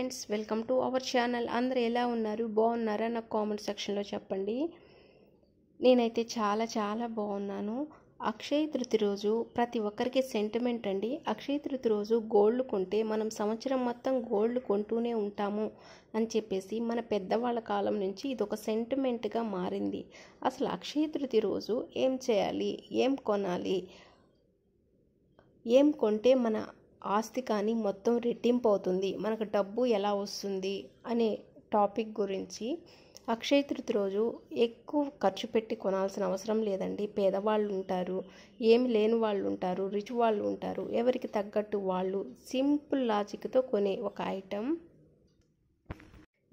friends welcome to our channel అందరు ఎలా ఉన్నారు బాగున్నారా నాకు కామెంట్ సెక్షన్లో చెప్పండి నేనైతే చాలా చాలా బాగున్నాను అక్షయ తృతి రోజు ప్రతి ఒక్కరికి సెంటిమెంట్ అండి అక్షయ తృతి రోజు గోల్డ్ కొంటే మనం సంవత్సరం మొత్తం గోల్డ్ కొంటూనే ఉంటాము అని చెప్పేసి మన పెద్దవాళ్ళ కాలం నుంచి ఇది ఒక సెంటిమెంట్గా మారింది అసలు అక్షయ తృతి రోజు ఏం చేయాలి ఏం కొనాలి ఏం కొంటే మన ఆస్తి కానీ మొత్తం రెట్టింపు అవుతుంది మనకు డబ్బు ఎలా వస్తుంది అనే టాపిక్ గురించి అక్షయ తృతి రోజు ఎక్కువ ఖర్చు పెట్టి కొనాల్సిన అవసరం లేదండి పేదవాళ్ళు ఉంటారు ఏమి లేని వాళ్ళు ఉంటారు రిచ్ వాళ్ళు ఉంటారు ఎవరికి తగ్గట్టు వాళ్ళు సింపుల్ లాజిక్తో కొనే ఒక ఐటెం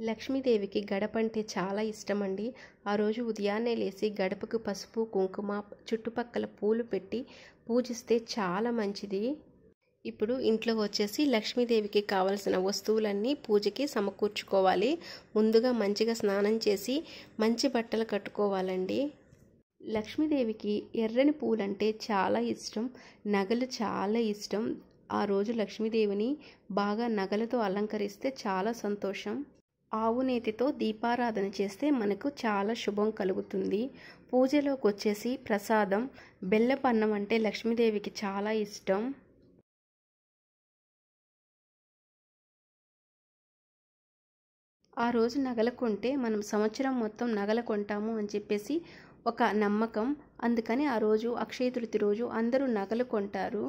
లక్ష్మీదేవికి గడప అంటే చాలా ఇష్టం అండి ఆ రోజు ఉదయాన్నే లేచి గడపకు పసుపు కుంకుమ చుట్టుపక్కల పూలు పెట్టి పూజిస్తే చాలా మంచిది ఇప్పుడు ఇంట్లో వచ్చేసి లక్ష్మీదేవికి కావలసిన వస్తువులన్నీ పూజకి సమకూర్చుకోవాలి ముందుగా మంచిగా స్నానం చేసి మంచి బట్టలు కట్టుకోవాలండి లక్ష్మీదేవికి ఎర్రని పూలంటే చాలా ఇష్టం నగలు చాలా ఇష్టం ఆ రోజు లక్ష్మీదేవిని బాగా నగలతో అలంకరిస్తే చాలా సంతోషం ఆవు నేతితో దీపారాధన చేస్తే మనకు చాలా శుభం కలుగుతుంది పూజలోకి వచ్చేసి ప్రసాదం బెల్లపన్నం అంటే లక్ష్మీదేవికి చాలా ఇష్టం ఆ రోజు నగలు కొంటే మనం సంవత్సరం మొత్తం నగల కొంటాము అని చెప్పేసి ఒక నమ్మకం అందుకని ఆ రోజు అక్షయ తృతి రోజు అందరూ నగలు కొంటారు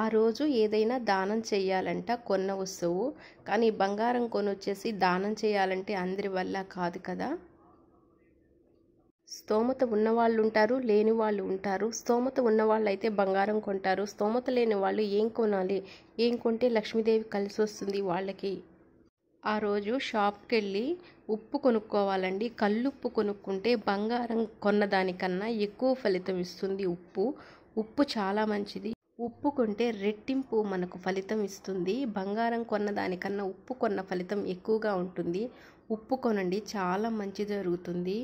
ఆ రోజు ఏదైనా దానం చేయాలంట కొన్న వస్తువు కానీ బంగారం కొనొచ్చేసి దానం చేయాలంటే అందరి వల్ల కాదు కదా స్తోమత ఉన్నవాళ్ళు ఉంటారు లేని వాళ్ళు ఉంటారు స్తోమత ఉన్నవాళ్ళు అయితే బంగారం కొంటారు స్తోమత లేని వాళ్ళు ఏం కొనాలి ఏం కొంటే లక్ష్మీదేవి కలిసి వస్తుంది వాళ్ళకి ఆ రోజు షాప్కి వెళ్ళి ఉప్పు కొనుక్కోవాలండి కల్లుప్పు కొనుక్కుంటే బంగారం కొన్నదానికన్నా ఎక్కువ ఫలితం ఇస్తుంది ఉప్పు ఉప్పు చాలా మంచిది ఉప్పు కొంటే రెట్టింపు మనకు ఫలితం ఇస్తుంది బంగారం కొన్న దానికన్నా ఉప్పు కొన్న ఫలితం ఎక్కువగా ఉంటుంది ఉప్పు కొనండి చాలా మంచి జరుగుతుంది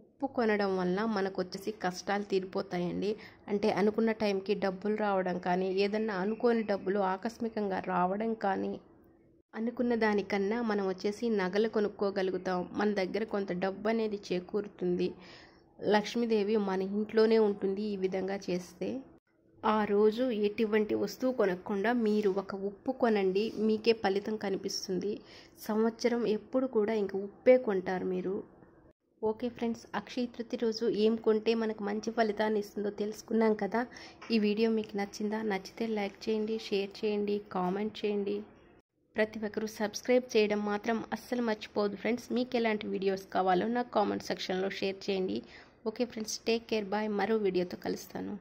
ఉప్పు కొనడం వల్ల మనకు వచ్చేసి కష్టాలు తీరిపోతాయండి అంటే అనుకున్న టైంకి డబ్బులు రావడం కానీ ఏదన్నా అనుకోని డబ్బులు ఆకస్మికంగా రావడం కానీ అనుకున్న దానికన్నా మనం వచ్చేసి నగలు కొనుక్కోగలుగుతాం మన దగ్గర కొంత డబ్బు అనేది చేకూరుతుంది లక్ష్మీదేవి మన ఇంట్లోనే ఉంటుంది ఈ విధంగా చేస్తే ఆ రోజు ఎటువంటి వస్తువు కొనకుండా మీరు ఒక ఉప్పు కొనండి మీకే ఫలితం కనిపిస్తుంది సంవత్సరం ఎప్పుడు కూడా ఇంక ఉప్పే కొంటారు మీరు ఓకే ఫ్రెండ్స్ అక్షయ తృతి రోజు ఏం కొంటే మనకు మంచి ఫలితాన్ని ఇస్తుందో తెలుసుకున్నాం కదా ఈ వీడియో మీకు నచ్చిందా నచ్చితే లైక్ చేయండి షేర్ చేయండి కామెంట్ చేయండి ప్రతి ఒక్కరూ సబ్స్క్రైబ్ చేయడం మాత్రం అస్సలు మర్చిపోదు ఫ్రెండ్స్ మీకు ఎలాంటి వీడియోస్ కావాలో నాకు కామెంట్ సెక్షన్లో షేర్ చేయండి okay friends take care bye మరో వీడియోతో కలుస్తాను